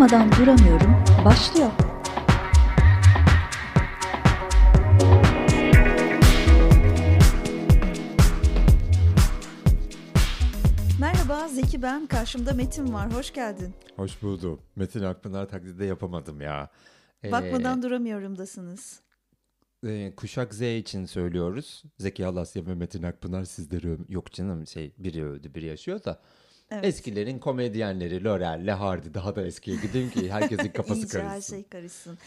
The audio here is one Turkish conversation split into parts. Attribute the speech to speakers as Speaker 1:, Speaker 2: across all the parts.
Speaker 1: Yapmadan duramıyorum başlıyor. Merhaba Zeki ben. Karşımda Metin var. Hoş geldin.
Speaker 2: Hoş buldum. Metin Akpınar taklidi yapamadım ya. Ee, Bakmadan
Speaker 1: duramıyorumdasınız.
Speaker 2: E, kuşak Z için söylüyoruz. Zeki Alasya ve Metin Akpınar sizleri öv- Yok canım şey biri öldü biri yaşıyor da. Evet. Eskilerin komedyenleri Laurel, Hardy daha da eskiye gideyim ki herkesin kafası İyice karışsın. her şey
Speaker 1: karışsın.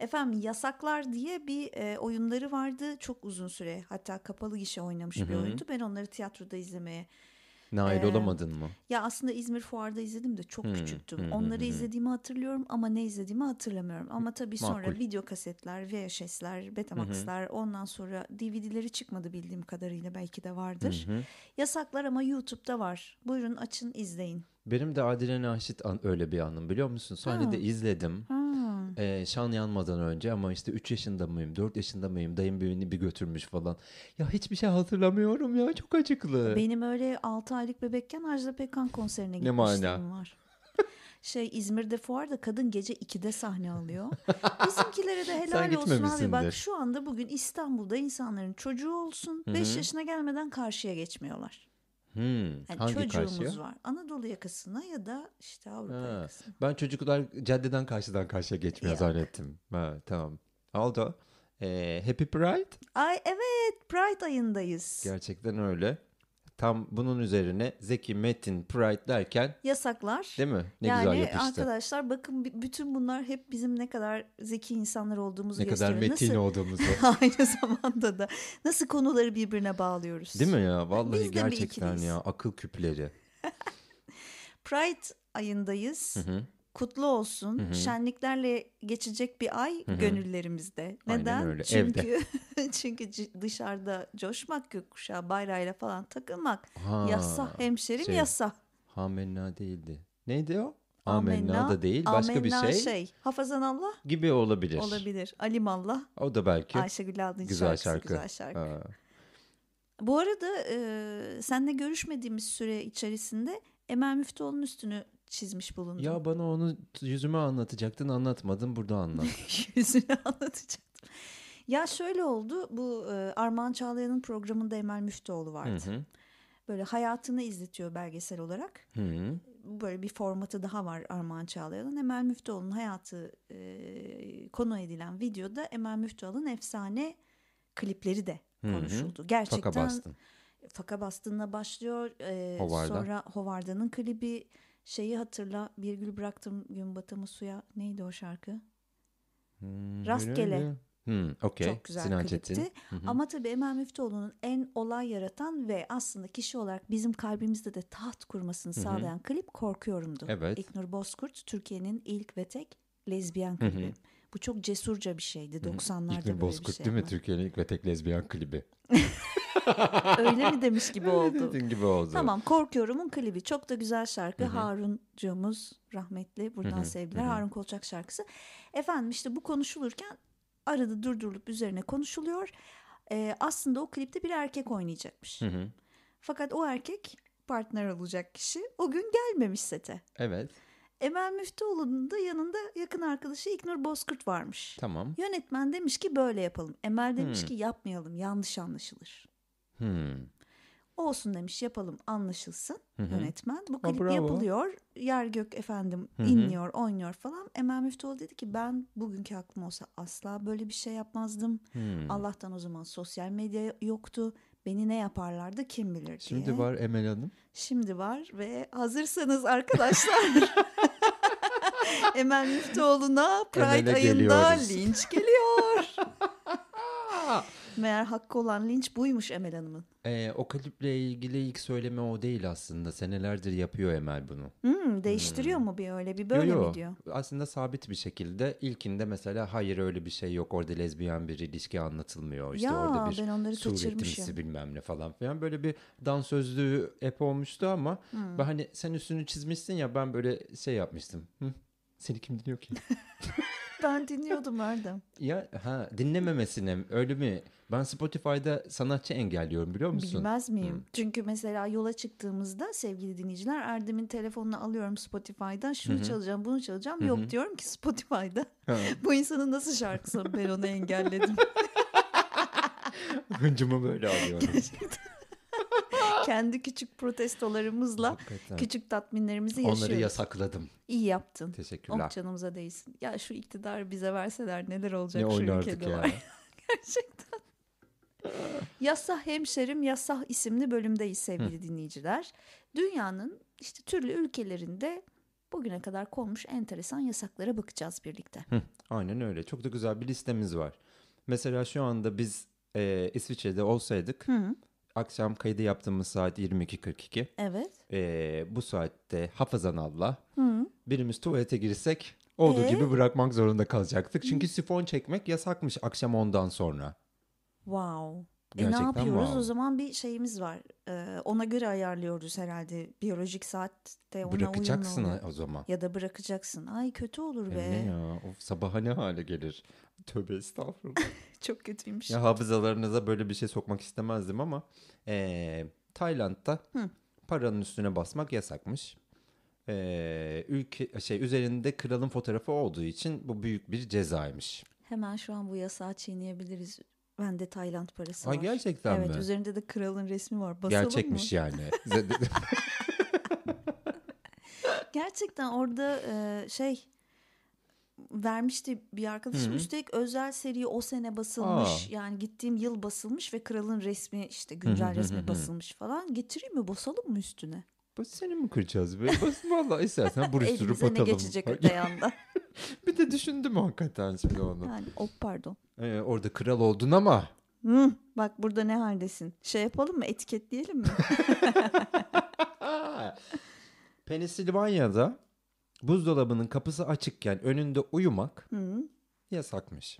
Speaker 1: Efendim Yasaklar diye bir e, oyunları vardı. Çok uzun süre hatta kapalı gişe oynamış Hı-hı. bir oyundu. Ben onları tiyatroda izlemeye
Speaker 2: Nail ee, olamadın mı?
Speaker 1: Ya aslında İzmir Fuar'da izledim de çok hmm, küçüktüm. Hmm, Onları hmm, hmm. izlediğimi hatırlıyorum ama ne izlediğimi hatırlamıyorum. Ama hmm, tabii Makul. sonra video kasetler, VHS'ler, Betamax'lar hmm. ondan sonra DVD'leri çıkmadı bildiğim kadarıyla belki de vardır. Hmm. Yasaklar ama YouTube'da var. Buyurun açın izleyin.
Speaker 2: Benim de Adile Naşit öyle bir anım biliyor musun? Sonra de izledim. Ha. Ee, şan yanmadan önce ama işte 3 yaşında mıyım, 4 yaşında mıyım, dayım beni bir götürmüş falan. Ya hiçbir şey hatırlamıyorum ya çok acıklı. Benim
Speaker 1: öyle 6 aylık bebekken Ajda Pekkan konserine gitmiştim var şey İzmir'de fuarda kadın gece 2'de sahne alıyor. Bizimkilere de helal olsun abi bak şu anda bugün İstanbul'da insanların çocuğu olsun 5 yaşına gelmeden karşıya geçmiyorlar.
Speaker 2: Hmm, yani hangi çocuğumuz karşıya?
Speaker 1: var. Anadolu yakasına ya da işte Avrupa
Speaker 2: ha, yakasına. Ben çocuklar caddeden karşıdan karşıya geçmiyor zannettim. Ha, tamam. Aldo, e, Happy Pride?
Speaker 1: Ay evet, Pride ayındayız.
Speaker 2: Gerçekten öyle. Tam bunun üzerine Zeki Metin Pride derken yasaklar. Değil mi? Ne yani güzel yapıştı.
Speaker 1: arkadaşlar bakın bütün bunlar hep bizim ne kadar zeki insanlar olduğumuzu ne gösteriyor. Ne kadar metin nasıl, olduğumuzu. aynı zamanda da nasıl konuları birbirine bağlıyoruz. Değil mi
Speaker 2: ya? Vallahi Biz gerçekten ya akıl küpleri.
Speaker 1: Pride ayındayız. Hı hı kutlu olsun. Hı-hı. Şenliklerle geçecek bir ay Hı-hı. gönüllerimizde. Neden? Aynen öyle. Çünkü çünkü dışarıda coşmak gökkuşağı bayrağıyla falan takılmak ha, yasa hemşerim şey, yasa.
Speaker 2: Hamenna değildi. Neydi o? Amenna, amenna da değil başka bir şey. şey.
Speaker 1: Hafazan Allah
Speaker 2: gibi olabilir. Olabilir.
Speaker 1: Alimallah.
Speaker 2: O da belki. Ayşegül Aldın güzel şarkı. güzel şarkı. Ha.
Speaker 1: Bu arada e, seninle görüşmediğimiz süre içerisinde Emel Müftüoğlu'nun üstünü çizmiş bulundum. Ya
Speaker 2: bana onu yüzüme anlatacaktın anlatmadın burada anlat.
Speaker 1: yüzüne anlatacaktım. Ya şöyle oldu bu e, Armağan Çağlayan'ın programında Emel Müftüoğlu vardı. Hı hı. Böyle hayatını izletiyor belgesel olarak. Hı hı. Böyle bir formatı daha var Armağan Çağlayan'ın. Emel Müftüoğlu'nun hayatı e, konu edilen videoda Emel Müftüoğlu'nun efsane klipleri de konuşuldu. Hı hı. Gerçekten... Faka bastın. Faka bastığına başlıyor. E, Hovarda. Sonra Hovarda'nın klibi şeyi hatırla bir gül bıraktım gün batımı suya neydi o şarkı? Hmm, Rastgele. Hmm, okay. Çok güzel Sinan klipti. Hı hı. Ama tabii Emel Müftüoğlu'nun en olay yaratan ve aslında kişi olarak bizim kalbimizde de taht kurmasını hı hı. sağlayan klip Korkuyorum'du. Evet. İknur Bozkurt Türkiye'nin ilk ve tek lezbiyen klibi. Hı hı. Bu çok cesurca bir şeydi. 90'larda böyle bir şey. İknur Bozkurt değil mi? Türkiye'nin
Speaker 2: ilk ve tek lezbiyen klibi.
Speaker 1: Öyle mi demiş gibi oldu. Dediğin gibi oldu. Tamam Korkuyorum'un klibi çok da güzel şarkı Hı-hı. rahmetli buradan sevgiler Harun Kolçak şarkısı. Efendim işte bu konuşulurken arada durdurulup üzerine konuşuluyor. Ee, aslında o klipte bir erkek oynayacakmış. Fakat o erkek partner olacak kişi o gün gelmemiş sete. Evet. Emel Müftüoğlu'nun da yanında yakın arkadaşı İknur Bozkurt varmış. Tamam. Yönetmen demiş ki böyle yapalım. Emel demiş hmm. ki yapmayalım yanlış anlaşılır. Hmm. Olsun demiş yapalım anlaşılsın Hı-hı. yönetmen. Bu klip Aa, yapılıyor. Yer gök efendim Hı-hı. inliyor oynuyor falan. Emel Müftüoğlu dedi ki ben bugünkü aklım olsa asla böyle bir şey yapmazdım. Hmm. Allah'tan o zaman sosyal medya yoktu. Beni ne yaparlardı kim bilir diye. Şimdi var Emel Hanım. Şimdi var ve hazırsanız arkadaşlar. Emel Müftüoğlu'na Pride Emel'e ayında geliyoruz. linç geliyor. Meğer hakkı olan linç buymuş Emel Hanım'ın.
Speaker 2: Ee, o kliple ilgili ilk söyleme o değil aslında. Senelerdir yapıyor Emel bunu.
Speaker 1: Hmm, değiştiriyor hmm. mu bir öyle bir böyle yo, yo. mi diyor?
Speaker 2: Aslında sabit bir şekilde ilkinde mesela hayır öyle bir şey yok. Orada lezbiyen bir ilişki anlatılmıyor. İşte ya, orada bir ben onları suretimsi bilmem ne falan filan. Böyle bir dans sözlüğü ep olmuştu ama hmm. ben hani sen üstünü çizmişsin ya ben böyle şey yapmıştım. Hı, seni kim dinliyor ki?
Speaker 1: ben dinliyordum Erdem.
Speaker 2: Ya ha dinlememesine öyle mi? Ben Spotify'da sanatçı engelliyorum biliyor musun? Bilmez hmm. miyim? Hmm.
Speaker 1: Çünkü mesela yola çıktığımızda sevgili dinleyiciler Erdem'in telefonunu alıyorum Spotify'dan. Şunu Hı-hı. çalacağım bunu çalacağım. Hı-hı. Yok diyorum ki Spotify'da. Bu insanın nasıl şarkısı ben onu engelledim.
Speaker 2: Hıncımı böyle alıyorum.
Speaker 1: Gerçekten kendi küçük protestolarımızla Hakikaten. küçük tatminlerimizi yaşıyoruz. Onları yasakladım. İyi yaptın. Teşekkürler. Ok oh canımıza değsin. Ya şu iktidar bize verseler neler olacak ne şu ülkede var. Gerçekten. Yasah Hemşerim Yasah isimli bölümdeyiz sevgili Hı. dinleyiciler. Dünyanın işte türlü ülkelerinde bugüne kadar konmuş enteresan yasaklara bakacağız birlikte.
Speaker 2: Hı. Aynen öyle. Çok da güzel bir listemiz var. Mesela şu anda biz e, İsviçre'de olsaydık Hı akşam kaydı yaptığımız saat 22.42. Evet. Ee, bu saatte Hafızan Allah. Hı. birimiz tuvalete girsek olduğu ee? gibi bırakmak zorunda kalacaktık. Çünkü sifon çekmek yasakmış akşam ondan sonra.
Speaker 1: Wow. Gerçekten e ne yapıyoruz? Wow. O zaman bir şeyimiz var. Ee, ona göre ayarlıyoruz herhalde. Biyolojik saatte ona Bırakacaksın uyumlu o zaman. Ya da bırakacaksın. Ay kötü olur e be. E ne
Speaker 2: ya? Of, sabaha ne hale gelir? Tövbe estağfurullah.
Speaker 1: Çok kötüymüş. Ya
Speaker 2: hafızalarınıza böyle bir şey sokmak istemezdim ama ee, Tayland'da Hı. paranın üstüne basmak yasakmış. E, ülke şey üzerinde kralın fotoğrafı olduğu için bu büyük bir cezaymış.
Speaker 1: Hemen şu an bu yasağı çiğneyebiliriz. Ben de Tayland parası Ay, var. Gerçekten evet, mi? Evet üzerinde de kralın resmi var. Basalım Gerçekmiş mı? yani. gerçekten orada e, şey vermişti bir arkadaşım. hı Üstelik özel seri o sene basılmış. Aa. Yani gittiğim yıl basılmış ve kralın resmi işte güncel resmi basılmış falan. Getireyim mi basalım mı üstüne? Bas seni mi
Speaker 2: kıracağız be? Bas valla istersen buruşturup atalım. Elimize geçecek öte yanda. bir de düşündüm hakikaten şimdi onu. Yani o oh, pardon. Ee, orada kral oldun ama.
Speaker 1: Hı, bak burada ne haldesin? Şey yapalım mı etiketleyelim mi?
Speaker 2: Pennsylvania'da buzdolabının kapısı açıkken önünde uyumak Hı. yasakmış.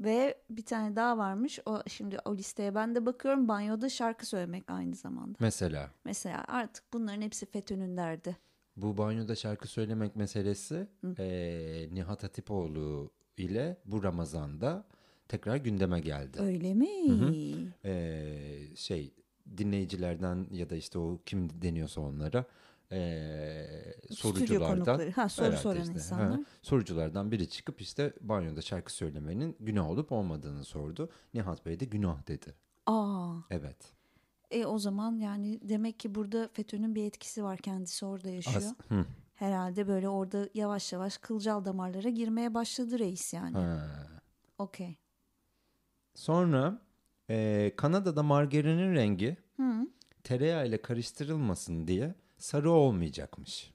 Speaker 1: Ve bir tane daha varmış. O şimdi o listeye ben de bakıyorum. Banyoda şarkı söylemek aynı zamanda. Mesela. Mesela artık bunların hepsi FETÖ'nün derdi.
Speaker 2: Bu banyoda şarkı söylemek meselesi e, Nihat Atipoğlu ile bu Ramazan'da tekrar gündeme geldi.
Speaker 1: Öyle mi? Hı hı.
Speaker 2: E, şey dinleyicilerden ya da işte o kim deniyorsa onlara e, soruculardan ha, soru soran işte, insanlar. Ha, soruculardan biri çıkıp işte banyoda şarkı söylemenin günah olup olmadığını sordu. Nihat Bey de günah dedi.
Speaker 1: Aa. Evet. E o zaman yani demek ki burada FETÖ'nün bir etkisi var kendisi orada yaşıyor. As Herhalde böyle orada yavaş yavaş kılcal damarlara girmeye başladı reis yani. Okey.
Speaker 2: Sonra e, Kanada'da margarinin rengi hı. tereyağı ile karıştırılmasın diye sarı olmayacakmış.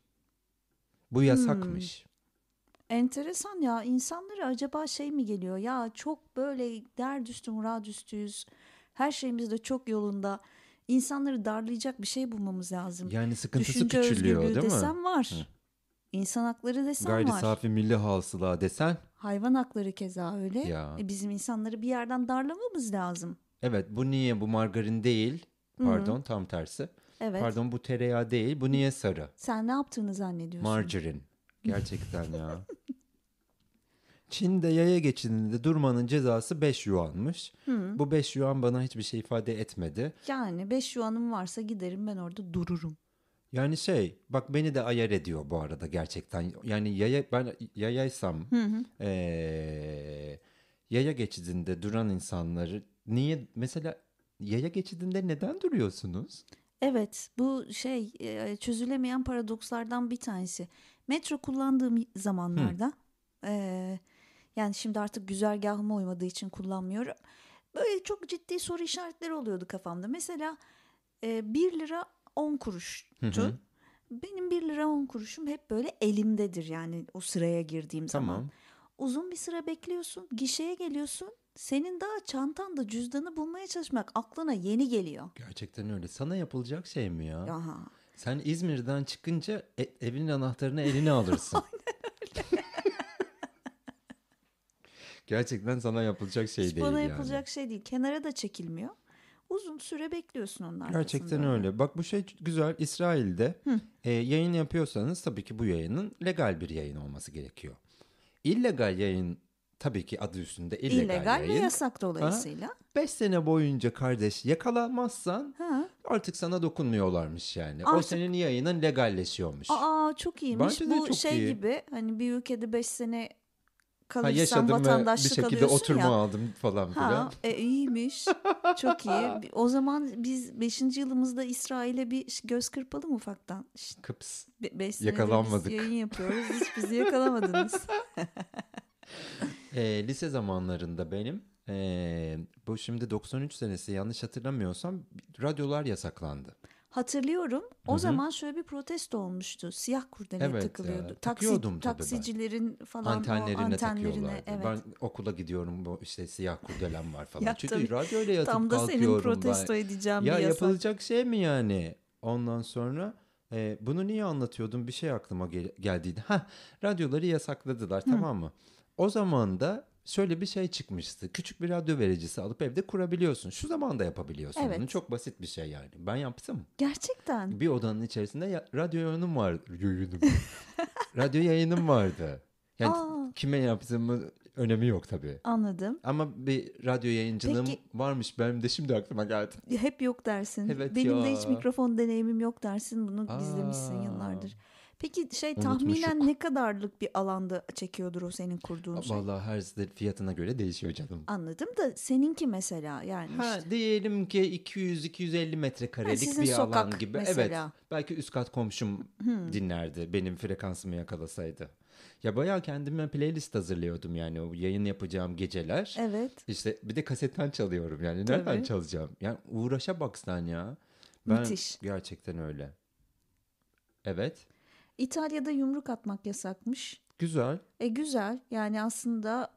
Speaker 2: Bu yasakmış.
Speaker 1: Hmm. Enteresan ya insanlara acaba şey mi geliyor ya çok böyle dert üstü murad üstüyüz her şeyimiz de çok yolunda insanları darlayacak bir şey bulmamız lazım. Yani
Speaker 2: sıkıntısı Düşünce küçülüyor değil mi? desem var. Hı.
Speaker 1: İnsan hakları desen Gayri var. Gayri safi
Speaker 2: milli hasıla desen.
Speaker 1: Hayvan hakları keza öyle. Ya. E bizim insanları bir yerden darlamamız lazım.
Speaker 2: Evet bu niye bu margarin değil pardon Hı-hı. tam tersi. Evet. Pardon bu tereyağı değil. Bu niye sarı?
Speaker 1: Sen ne yaptığını zannediyorsun?
Speaker 2: Margarin. Gerçekten ya. Çin'de yaya geçidinde durmanın cezası 5 yuanmış. Hı. Bu 5 yuan bana hiçbir şey ifade etmedi.
Speaker 1: Yani 5 yuanım varsa giderim ben orada dururum.
Speaker 2: Yani şey bak beni de ayar ediyor bu arada gerçekten. Yani yaya ben yayaysam hı hı. Ee, yaya geçidinde duran insanları niye mesela yaya geçidinde neden duruyorsunuz?
Speaker 1: Evet, bu şey çözülemeyen paradokslardan bir tanesi. Metro kullandığım zamanlarda, e, yani şimdi artık güzergahıma uymadığı için kullanmıyorum. Böyle çok ciddi soru işaretleri oluyordu kafamda. Mesela e, 1 lira 10 kuruştu. Hı hı. Benim 1 lira 10 kuruşum hep böyle elimdedir yani o sıraya girdiğim tamam. zaman. Uzun bir sıra bekliyorsun, gişeye geliyorsun senin daha çantanda cüzdanı bulmaya çalışmak aklına yeni geliyor.
Speaker 2: Gerçekten öyle. Sana yapılacak şey mi ya? Aha. Sen İzmir'den çıkınca e, evinin anahtarını eline alırsın. Gerçekten sana yapılacak şey Hiç değil bana yani. yapılacak
Speaker 1: şey değil. Kenara da çekilmiyor. Uzun süre bekliyorsun onlar. Gerçekten öyle.
Speaker 2: Bak bu şey güzel. İsrail'de e, yayın yapıyorsanız tabii ki bu yayının legal bir yayın olması gerekiyor. İllegal yayın tabii ki adı üstünde illegal, illegal yayın. ve yasak dolayısıyla. 5 sene boyunca kardeş yakalanmazsan ha. artık sana dokunmuyorlarmış yani. Artık... O senin yayının legalleşiyormuş.
Speaker 1: Aa çok iyiymiş. Bence Bu çok şey iyi. gibi hani bir ülkede 5 sene kalırsan ha, vatandaşlık bir şekilde oturma ya. aldım falan filan. Ha, e, iyiymiş. Çok iyi. O zaman biz 5. yılımızda İsrail'e bir göz kırpalım ufaktan. İşte Kıps. Be- Yakalanmadık. Biz yayın yapıyoruz. Hiç bizi yakalamadınız.
Speaker 2: E, lise zamanlarında benim e, bu şimdi 93 senesi yanlış hatırlamıyorsam radyolar yasaklandı.
Speaker 1: Hatırlıyorum. O Hı-hı. zaman şöyle bir protesto olmuştu. Siyah kurdele evet, takılıyordu. Taksi, taksicilerin ben. falan antenlerine, o antenlerine evet. Ben
Speaker 2: okula gidiyorum bu işte siyah kurdelem var falan. ya, Çünkü tabii, radyoyla yatıp Tam da senin protesto ben. edeceğim ya, bir yasak. Ya yapılacak şey mi yani? Ondan sonra e, bunu niye anlatıyordum? Bir şey aklıma gel- geldiydi. Ha radyoları yasakladılar Hı. tamam mı? O zaman da şöyle bir şey çıkmıştı. Küçük bir radyo vericisi alıp evde kurabiliyorsun. Şu zamanda yapabiliyorsun. Evet. Bunu çok basit bir şey yani. Ben yaptım.
Speaker 1: Gerçekten.
Speaker 2: Bir odanın içerisinde ya, radyo yayınım var. radyo yayınım vardı. Yani Aa. kime yaptığımı önemi yok tabii. Anladım. Ama bir radyo yayıncılığım Peki, varmış. Benim de şimdi aklıma geldi. Hep
Speaker 1: yok dersin. Evet Benim ya. de hiç mikrofon deneyimim yok dersin. Bunu Aa. gizlemişsin yıllardır. Peki şey tahminen ne kadarlık bir alanda çekiyordur o senin kurduğun şey?
Speaker 2: Vallahi her fiyatına göre değişiyor canım.
Speaker 1: Anladım da seninki mesela yani ha, Diyelim
Speaker 2: ki 200-250 metrekarelik ha, bir alan gibi. Mesela. Evet belki üst kat komşum hmm. dinlerdi benim frekansımı yakalasaydı. Ya bayağı kendime playlist hazırlıyordum yani o yayın yapacağım geceler. Evet. İşte bir de kasetten çalıyorum yani Tabii. nereden çalacağım? Yani uğraşa baksan ya. Ben Müthiş. Gerçekten öyle. Evet.
Speaker 1: İtalya'da yumruk atmak yasakmış. Güzel. E güzel. Yani aslında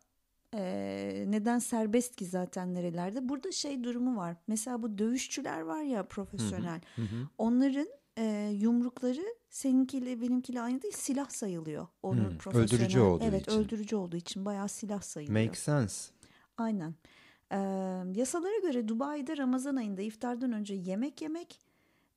Speaker 1: e, neden serbest ki zaten nerelerde? Burada şey durumu var. Mesela bu dövüşçüler var ya profesyonel. Hı hı. Onların e, yumrukları seninkiyle benimkiyle aynı değil silah sayılıyor. Onu hmm, profesyonel. Öldürücü olduğu evet, için. Evet öldürücü olduğu için bayağı silah sayılıyor. Make sense. Aynen. E, yasalara göre Dubai'de Ramazan ayında iftardan önce yemek yemek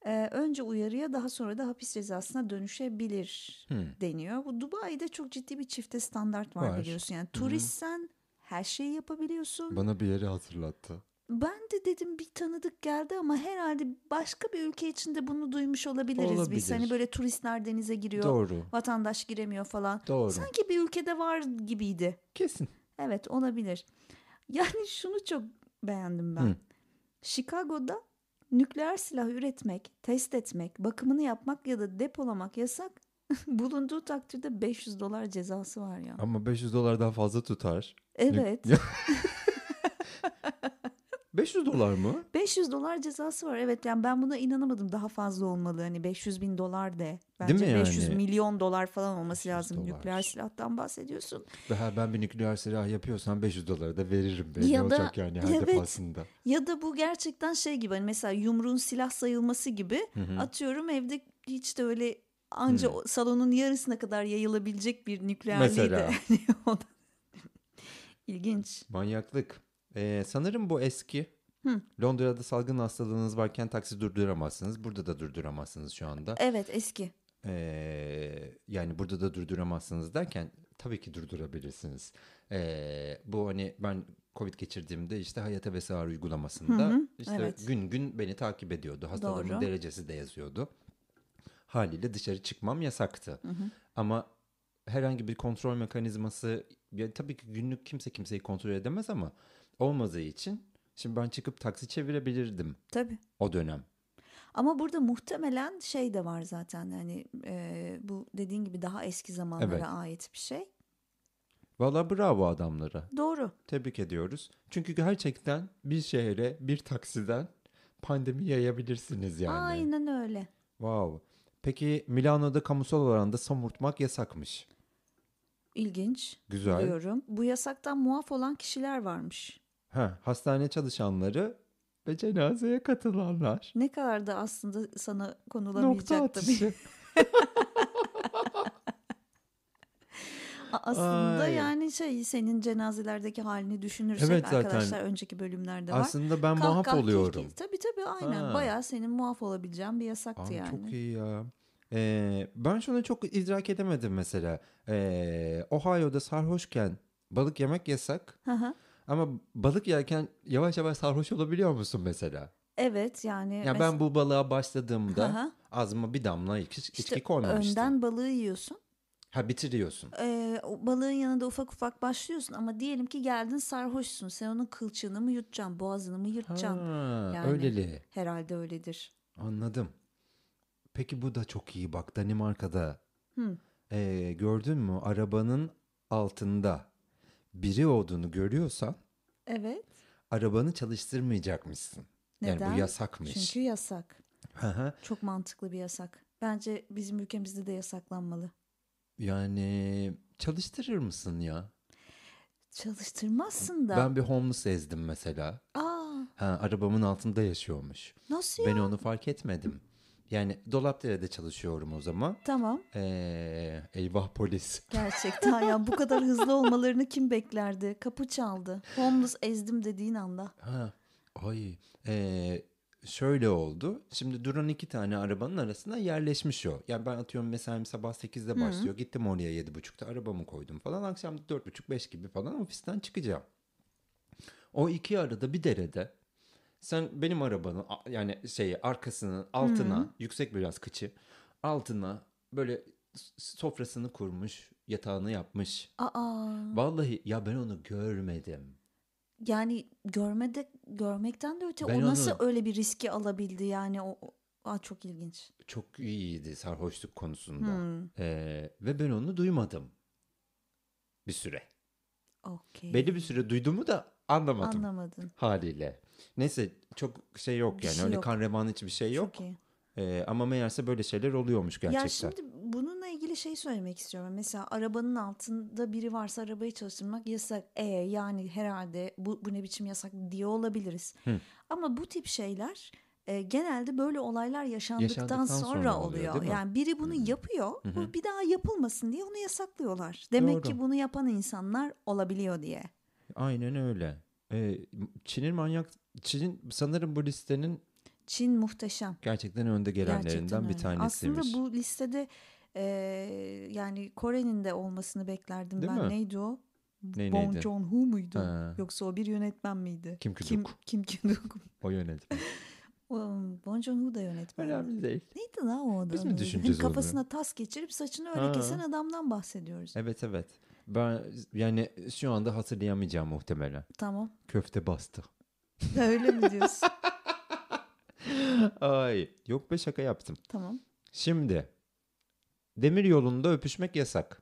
Speaker 1: e, önce uyarıya daha sonra da hapis cezasına dönüşebilir hmm. deniyor. Bu Dubai'de çok ciddi bir çifte standart var, var. biliyorsun. Yani turistsen hmm. her şeyi yapabiliyorsun. Bana
Speaker 2: bir yeri hatırlattı.
Speaker 1: Ben de dedim bir tanıdık geldi ama herhalde başka bir ülke içinde bunu duymuş olabiliriz Olabilir. biz. Hani böyle turistler denize giriyor, Doğru. vatandaş giremiyor falan. Doğru. Sanki bir ülkede var gibiydi. Kesin. Evet olabilir. Yani şunu çok beğendim ben. Hı. Chicago'da nükleer silah üretmek, test etmek, bakımını yapmak ya da depolamak yasak. Bulunduğu takdirde 500 dolar cezası var ya. Ama
Speaker 2: 500 dolar daha fazla tutar. Evet.
Speaker 1: 500 dolar mı? 500 dolar cezası var evet yani ben buna inanamadım daha fazla olmalı hani 500 bin dolar de. Bence Değil mi 500 milyon dolar falan olması lazım dolar. nükleer silahtan bahsediyorsun.
Speaker 2: Daha ben bir nükleer silah yapıyorsam 500 dolara da veririm be. Ya ne da, olacak yani her evet, defasında.
Speaker 1: Ya da bu gerçekten şey gibi hani mesela yumruğun silah sayılması gibi Hı-hı. atıyorum evde hiç de öyle anca Hı. salonun yarısına kadar yayılabilecek bir nükleerliği de. Mesela. İlginç.
Speaker 2: Manyaklık. Ee, sanırım bu eski. Hı. Londra'da salgın hastalığınız varken taksi durduramazsınız. Burada da durduramazsınız şu anda.
Speaker 1: Evet eski.
Speaker 2: Ee, yani burada da durduramazsınız derken tabii ki durdurabilirsiniz. Ee, bu hani ben Covid geçirdiğimde işte hayata vesaire uygulamasında hı hı, işte evet. gün gün beni takip ediyordu. Hastalığımın Doğru. derecesi de yazıyordu. Haliyle dışarı çıkmam yasaktı. Hı hı. Ama herhangi bir kontrol mekanizması ya tabii ki günlük kimse kimseyi kontrol edemez ama olmadığı için şimdi ben çıkıp taksi çevirebilirdim. Tabii. O dönem.
Speaker 1: Ama burada muhtemelen şey de var zaten hani e, bu dediğin gibi daha eski zamanlara evet. ait bir şey.
Speaker 2: Valla bravo adamlara. Doğru. Tebrik ediyoruz. Çünkü gerçekten bir şehre bir taksiden pandemi yayabilirsiniz yani.
Speaker 1: Aynen öyle.
Speaker 2: Wow. Peki Milano'da kamusal alanda somurtmak yasakmış.
Speaker 1: İlginç. Güzel. Diyorum. Bu yasaktan muaf olan kişiler varmış.
Speaker 2: Ha, hastane çalışanları ve cenazeye katılanlar.
Speaker 1: Ne kadar da aslında sana konulamayacak Nokta atışı. tabii. aslında Ay. yani şey senin cenazelerdeki halini düşünürsek Evet zaten. arkadaşlar önceki bölümlerde var. Aslında ben muaf oluyorum. Kil, kil. Tabii tabii aynen Ha. bayağı senin muaf olabileceğin bir yasaktı Abi yani. çok
Speaker 2: iyi ya. Ee, ben şunu çok idrak edemedim mesela. Ee, Ohio'da sarhoşken balık yemek yasak. Hı hı. Ama balık yerken yavaş yavaş sarhoş olabiliyor musun mesela?
Speaker 1: Evet yani. Ya yani ben
Speaker 2: bu balığa başladığımda Aha. ağzıma bir damla içki, işte içki koymamıştım.
Speaker 1: Önden balığı yiyorsun.
Speaker 2: Ha bitiriyorsun.
Speaker 1: Ee, balığın yanında ufak ufak başlıyorsun ama diyelim ki geldin sarhoşsun. Sen onun kılçığını mı yutacaksın, boğazını mı yırtacaksın? Ha, yani, öyleli. Herhalde öyledir.
Speaker 2: Anladım. Peki bu da çok iyi bak Danimarka'da. Hmm. Ee, gördün mü arabanın altında biri olduğunu görüyorsan Evet. arabanı çalıştırmayacakmışsın. Neden? Yani bu yasakmış. Çünkü
Speaker 1: yasak. Çok mantıklı bir yasak. Bence bizim ülkemizde de yasaklanmalı.
Speaker 2: Yani çalıştırır mısın ya?
Speaker 1: Çalıştırmazsın da. Ben bir
Speaker 2: homeless ezdim mesela. Aa. Ha, arabamın altında yaşıyormuş.
Speaker 1: Nasıl ya? Ben onu
Speaker 2: fark etmedim. Yani Dolapdere'de çalışıyorum o zaman. Tamam. Ee, eyvah polis.
Speaker 1: Gerçekten ya bu kadar hızlı olmalarını kim beklerdi? Kapı çaldı. Homeless ezdim dediğin anda.
Speaker 2: Ha. Ay. Ee, şöyle oldu. Şimdi duran iki tane arabanın arasına yerleşmiş o. Yani ben atıyorum mesela sabah 8'de başlıyor. Hı. Gittim oraya 7.30'da arabamı koydum falan. Akşam 4.30-5 gibi falan ofisten çıkacağım. O iki arada bir derede sen benim arabanın yani şeyi arkasının altına Hı-hı. yüksek biraz kıçı altına böyle sofrasını kurmuş, yatağını yapmış. Aa. Vallahi ya ben onu görmedim.
Speaker 1: Yani görmede görmekten de öte ben o nasıl onu... öyle bir riski alabildi yani o Aa, çok ilginç.
Speaker 2: Çok iyiydi sarhoşluk konusunda. Hmm. Ee, ve ben onu duymadım. Bir süre. Okay. Belli bir süre duyduğumu da anlamadım. Anlamadın. Haliyle. Neyse çok şey yok yani şey öyle yok. kan revan hiçbir şey yok. Ee, ama meğerse böyle şeyler oluyormuş gerçekten. Ya şimdi
Speaker 1: bununla ilgili şey söylemek istiyorum. Mesela arabanın altında biri varsa arabayı çalıştırmak yasak. E yani herhalde bu, bu ne biçim yasak diye olabiliriz. Hı. Ama bu tip şeyler e, genelde böyle olaylar yaşandıktan, yaşandıktan sonra, sonra oluyor. oluyor yani biri bunu Hı -hı. yapıyor, bu bir daha yapılmasın diye onu yasaklıyorlar. Demek Doğru. ki bunu yapan insanlar olabiliyor diye.
Speaker 2: Aynen öyle. Ee, Çin'in manyak... Çin'in sanırım bu listenin...
Speaker 1: Çin muhteşem.
Speaker 2: Gerçekten önde gelenlerinden gerçekten bir tanesiymiş. Aslında
Speaker 1: bu listede e, yani Kore'nin de olmasını beklerdim Değil ben. Mi? Neydi o? Ne, bon neydi? John Hu muydu? Ha. Yoksa o bir yönetmen miydi? Kim Kiduk. Kim, Kim Kiduk.
Speaker 2: o yönetmen.
Speaker 1: Bon Joon-ho da yönetmen. Önemli değil. Neydi lan o adam? Biz mi düşüneceğiz Kafasına onu? tas geçirip saçını öyle ha. kesen adamdan bahsediyoruz.
Speaker 2: Evet evet. Ben yani şu anda hatırlayamayacağım muhtemelen. Tamam. Köfte bastı.
Speaker 1: Öyle mi diyorsun?
Speaker 2: Ay yok be şaka yaptım. Tamam. Şimdi demir yolunda öpüşmek yasak.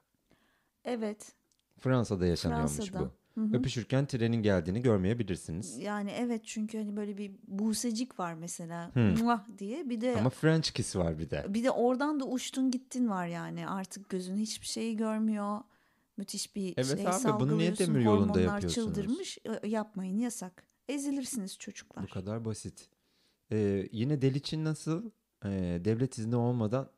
Speaker 2: Evet. Fransa'da yaşanıyormuş Fransa'da. bu. Hı-hı. Öpüşürken trenin geldiğini görmeyebilirsiniz.
Speaker 1: Yani evet çünkü hani böyle bir busecik var mesela muah diye bir de Ama
Speaker 2: French kiss var bir de.
Speaker 1: bir de oradan da uçtun gittin var yani artık gözün hiçbir şeyi görmüyor müthiş bir evet şey abi, salgılıyorsun. Bunu niye demir yolunda Hormonlar yapıyorsunuz? çıldırmış yapmayın yasak. Ezilirsiniz çocuklar.
Speaker 2: Bu kadar basit. Ee, yine deli için nasıl e, devlet izni olmadan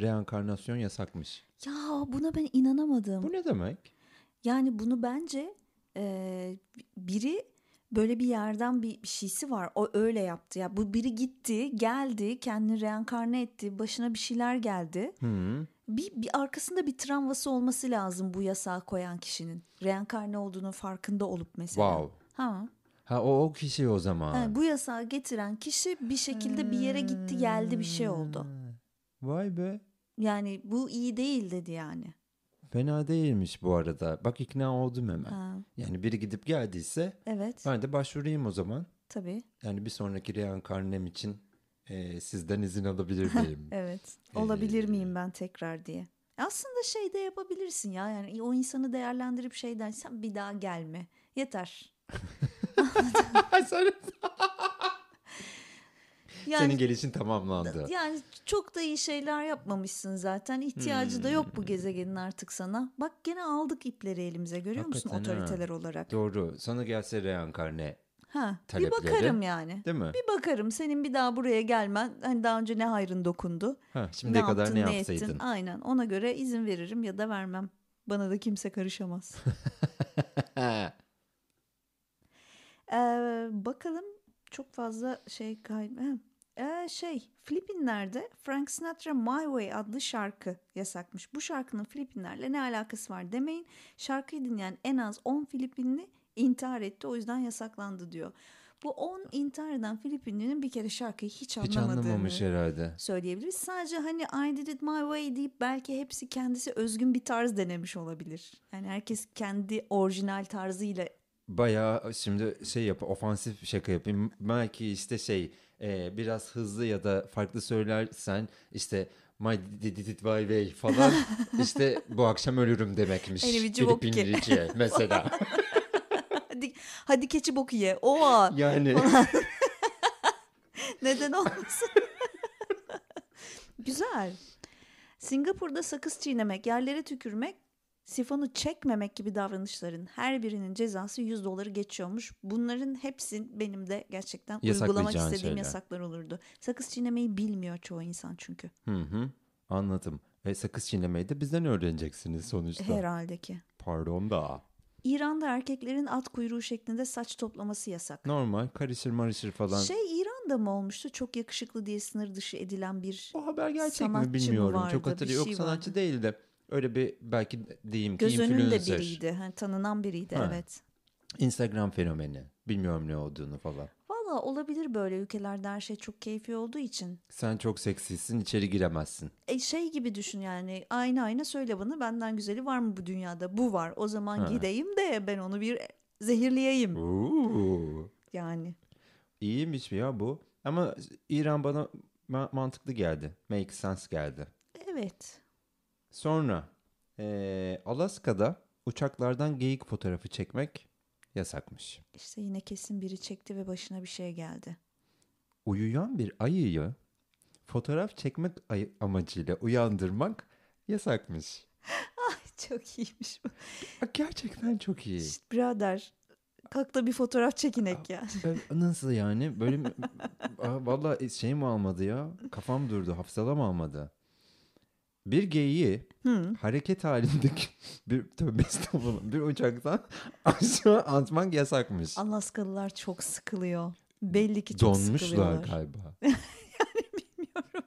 Speaker 2: reenkarnasyon yasakmış.
Speaker 1: Ya buna ben inanamadım. Bu ne demek? Yani bunu bence e, biri böyle bir yerden bir, bir şeysi var. O öyle yaptı ya. Bu biri gitti, geldi, kendini reenkarne etti, başına bir şeyler geldi. Hı bir, bir arkasında bir travması olması lazım bu yasağı koyan kişinin. Reenkarne olduğunun farkında olup mesela.
Speaker 2: Wow. Ha. Ha o, o kişi o zaman. Ha,
Speaker 1: bu yasağı getiren kişi bir şekilde bir yere gitti geldi bir şey oldu. Vay be. Yani bu iyi değil dedi yani.
Speaker 2: Fena değilmiş bu arada. Bak ikna oldum hemen. Ha. Yani biri gidip geldiyse evet. ben de başvurayım o zaman. Tabii. Yani bir sonraki reenkarnem için e, sizden izin alabilir miyim?
Speaker 1: evet. E, Olabilir ee, miyim e, ben tekrar diye. Aslında şey de yapabilirsin ya yani o insanı değerlendirip şey dersen bir daha gelme. Yeter. yani, Senin gelişin
Speaker 2: tamamlandı.
Speaker 1: Yani çok da iyi şeyler yapmamışsın zaten. İhtiyacı hmm. da yok bu hmm. gezegenin artık sana. Bak gene aldık ipleri elimize görüyor Hakikaten musun otoriteler ha. olarak.
Speaker 2: Doğru. Sana gelse reenkarne
Speaker 1: Ha, bir bakarım yani. Değil mi? Bir bakarım senin bir daha buraya gelmen hani daha önce ne hayrın dokundu. Ha, şimdiye ne kadar yaptın, ne, yapsaydın. Ettin. Aynen ona göre izin veririm ya da vermem. Bana da kimse karışamaz. ee, bakalım çok fazla şey kaybı. Ee, şey Filipinler'de Frank Sinatra My Way adlı şarkı yasakmış. Bu şarkının Filipinler'le ne alakası var demeyin. Şarkıyı dinleyen en az 10 Filipinli intihar etti o yüzden yasaklandı diyor. Bu 10 intihar eden Filipinli'nin bir kere şarkıyı hiç anlamadığını hiç anlamamış herhalde. söyleyebiliriz. Sadece hani I did it my way deyip belki hepsi kendisi özgün bir tarz denemiş olabilir. Yani herkes kendi orijinal tarzıyla
Speaker 2: bayağı şimdi şey yap ofansif şaka yapayım. Belki işte şey e, biraz hızlı ya da farklı söylersen işte my did it my way falan işte bu akşam ölürüm demekmiş. Hani Filipinlice şey, mesela.
Speaker 1: Hadi keçi boku ye. Oha. Yani. Neden olmasın? Güzel. Singapur'da sakız çiğnemek, yerlere tükürmek, sifonu çekmemek gibi davranışların her birinin cezası 100 doları geçiyormuş. Bunların hepsi benim de gerçekten uygulamak istediğim şeyler. yasaklar olurdu. Sakız çiğnemeyi bilmiyor çoğu insan çünkü.
Speaker 2: Hı hı. Anladım. E, sakız çiğnemeyi de bizden öğreneceksiniz sonuçta. Herhalde ki. Pardon da.
Speaker 1: İran'da erkeklerin at kuyruğu şeklinde saç toplaması yasak.
Speaker 2: Normal karisir marisir falan.
Speaker 1: Şey İran'da mı olmuştu? Çok yakışıklı diye sınır dışı edilen bir O haber gerçek mi bilmiyorum. Vardı, Çok hatırlıyorum. Şey Yok sanatçı
Speaker 2: vardı. değildi. Öyle bir belki diyeyim ki Göz önünde biriydi.
Speaker 1: Yani tanınan biriydi ha. evet.
Speaker 2: Instagram fenomeni. Bilmiyorum ne olduğunu falan.
Speaker 1: Valla olabilir böyle ülkelerde her şey çok keyfi olduğu için.
Speaker 2: Sen çok seksisin içeri giremezsin.
Speaker 1: E şey gibi düşün yani aynı aynı söyle bana benden güzeli var mı bu dünyada? Bu var o zaman ha. gideyim de ben onu bir zehirleyeyim. Oo. Yani.
Speaker 2: İyiymiş ya bu. Ama İran bana ma- mantıklı geldi. Make sense geldi. Evet. Sonra e, Alaska'da uçaklardan geyik fotoğrafı çekmek yasakmış.
Speaker 1: İşte yine kesin biri çekti ve başına bir şey geldi.
Speaker 2: Uyuyan bir ayıyı fotoğraf çekmek amacıyla uyandırmak yasakmış.
Speaker 1: Ay çok iyiymiş bu. Gerçekten çok iyi. Şişt, birader kalk da bir fotoğraf çekinek ya.
Speaker 2: Yani. E, nasıl yani? Böyle Aa, vallahi e, şey mi almadı ya? Kafam durdu. Hafızalam almadı. Bir geyiği Hı. hareket halindeki bir tövbe estağfurullah bir uçaktan aşağı atmak yasakmış.
Speaker 1: Alaskalılar çok sıkılıyor. Belli ki çok Donmuşlar sıkılıyorlar. galiba. yani bilmiyorum.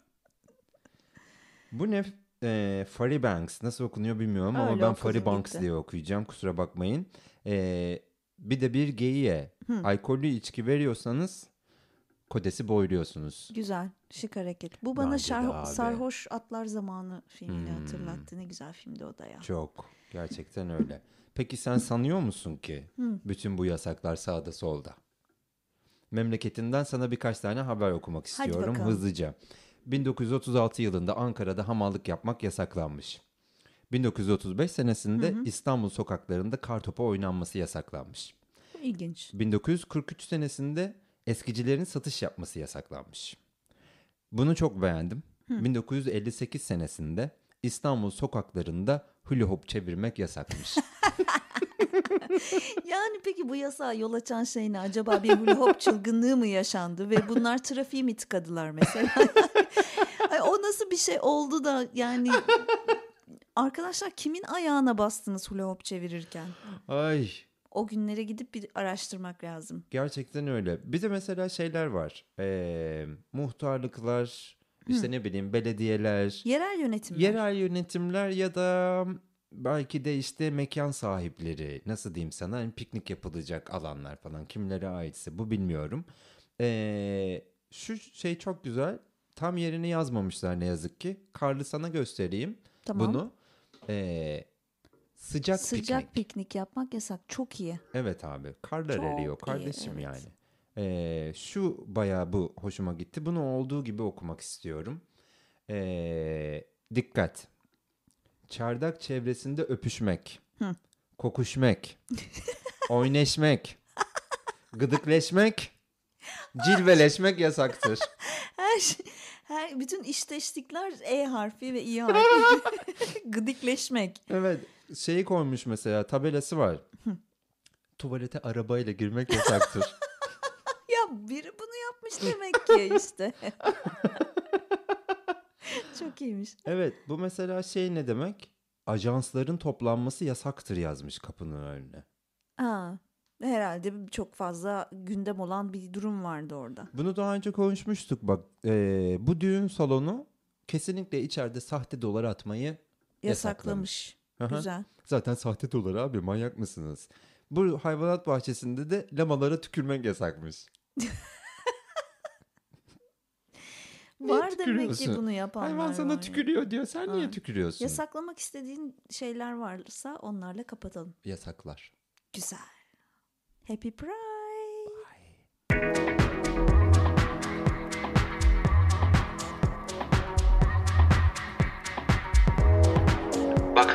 Speaker 2: Bu ne e, ee, Faribanks nasıl okunuyor bilmiyorum Öyle ama ben Faribanks gitti. diye okuyacağım kusura bakmayın. E, bir de bir geyiğe Hı. alkollü içki veriyorsanız kodesi boyluyorsunuz.
Speaker 1: Güzel, şık hareket. Bu bana Bence Sarhoş Atlar Zamanı filmini hmm. hatırlattı. Ne güzel filmdi o da ya.
Speaker 2: Çok, gerçekten öyle. Peki sen sanıyor musun ki bütün bu yasaklar sağda solda? Memleketinden sana birkaç tane haber okumak istiyorum hızlıca. 1936 yılında Ankara'da hamallık yapmak yasaklanmış. 1935 senesinde hı hı. İstanbul sokaklarında kartopu oynanması yasaklanmış. İlginç. 1943 senesinde eskicilerin satış yapması yasaklanmış. Bunu çok beğendim. Hı. 1958 senesinde İstanbul sokaklarında hula hop çevirmek yasakmış.
Speaker 1: yani peki bu yasağa yol açan şey ne? Acaba bir hula hop çılgınlığı mı yaşandı ve bunlar trafiği mi tıkadılar mesela? o nasıl bir şey oldu da yani arkadaşlar kimin ayağına bastınız hula hop çevirirken? Ay o günlere gidip bir araştırmak lazım.
Speaker 2: Gerçekten öyle. Bir de mesela şeyler var. Ee, muhtarlıklar, Hı. işte ne bileyim belediyeler. Yerel yönetimler. Yerel yönetimler ya da belki de işte mekan sahipleri nasıl diyeyim sana hani piknik yapılacak alanlar falan kimlere aitse bu bilmiyorum. Ee, şu şey çok güzel tam yerini yazmamışlar ne yazık ki. Karlı sana göstereyim tamam. bunu. Ee, Sıcak, Sıcak
Speaker 1: piknik. piknik yapmak yasak. Çok iyi.
Speaker 2: Evet abi. Karlar Çok eriyor kardeşim iyi, evet. yani. Ee, şu bayağı bu hoşuma gitti. Bunu olduğu gibi okumak istiyorum. Ee, dikkat. Çardak çevresinde öpüşmek. Hı. Kokuşmek. oyneşmek. gıdıkleşmek. Cilveleşmek yasaktır.
Speaker 1: Her şey, her, bütün işteşlikler E harfi ve İ harfi.
Speaker 2: Gıdikleşmek. Evet şeyi koymuş mesela tabelası var. Hı. Tuvalete arabayla girmek yasaktır.
Speaker 1: ya biri bunu yapmış demek ki işte. Çok iyiymiş.
Speaker 2: Evet bu mesela şey ne demek? Ajansların toplanması yasaktır yazmış kapının önüne.
Speaker 1: Aa, herhalde çok fazla gündem olan bir durum vardı orada.
Speaker 2: Bunu daha önce konuşmuştuk bak. E, bu düğün salonu kesinlikle içeride sahte dolar atmayı yasaklamış. yasaklamış. Güzel. Zaten sahte dolar abi manyak mısınız? Bu hayvanat bahçesinde de lamalara tükürmek yasakmış.
Speaker 1: Var demek ki bunu yapanlar Hayvan sana var. tükürüyor diyor. Sen ha. niye tükürüyorsun? Yasaklamak istediğin şeyler varsa onlarla kapatalım.
Speaker 2: Yasaklar.
Speaker 1: Güzel. Happy Pride. Bye.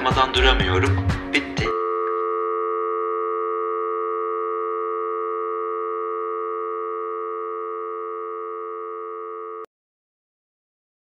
Speaker 2: bakmadan duramıyorum. Bir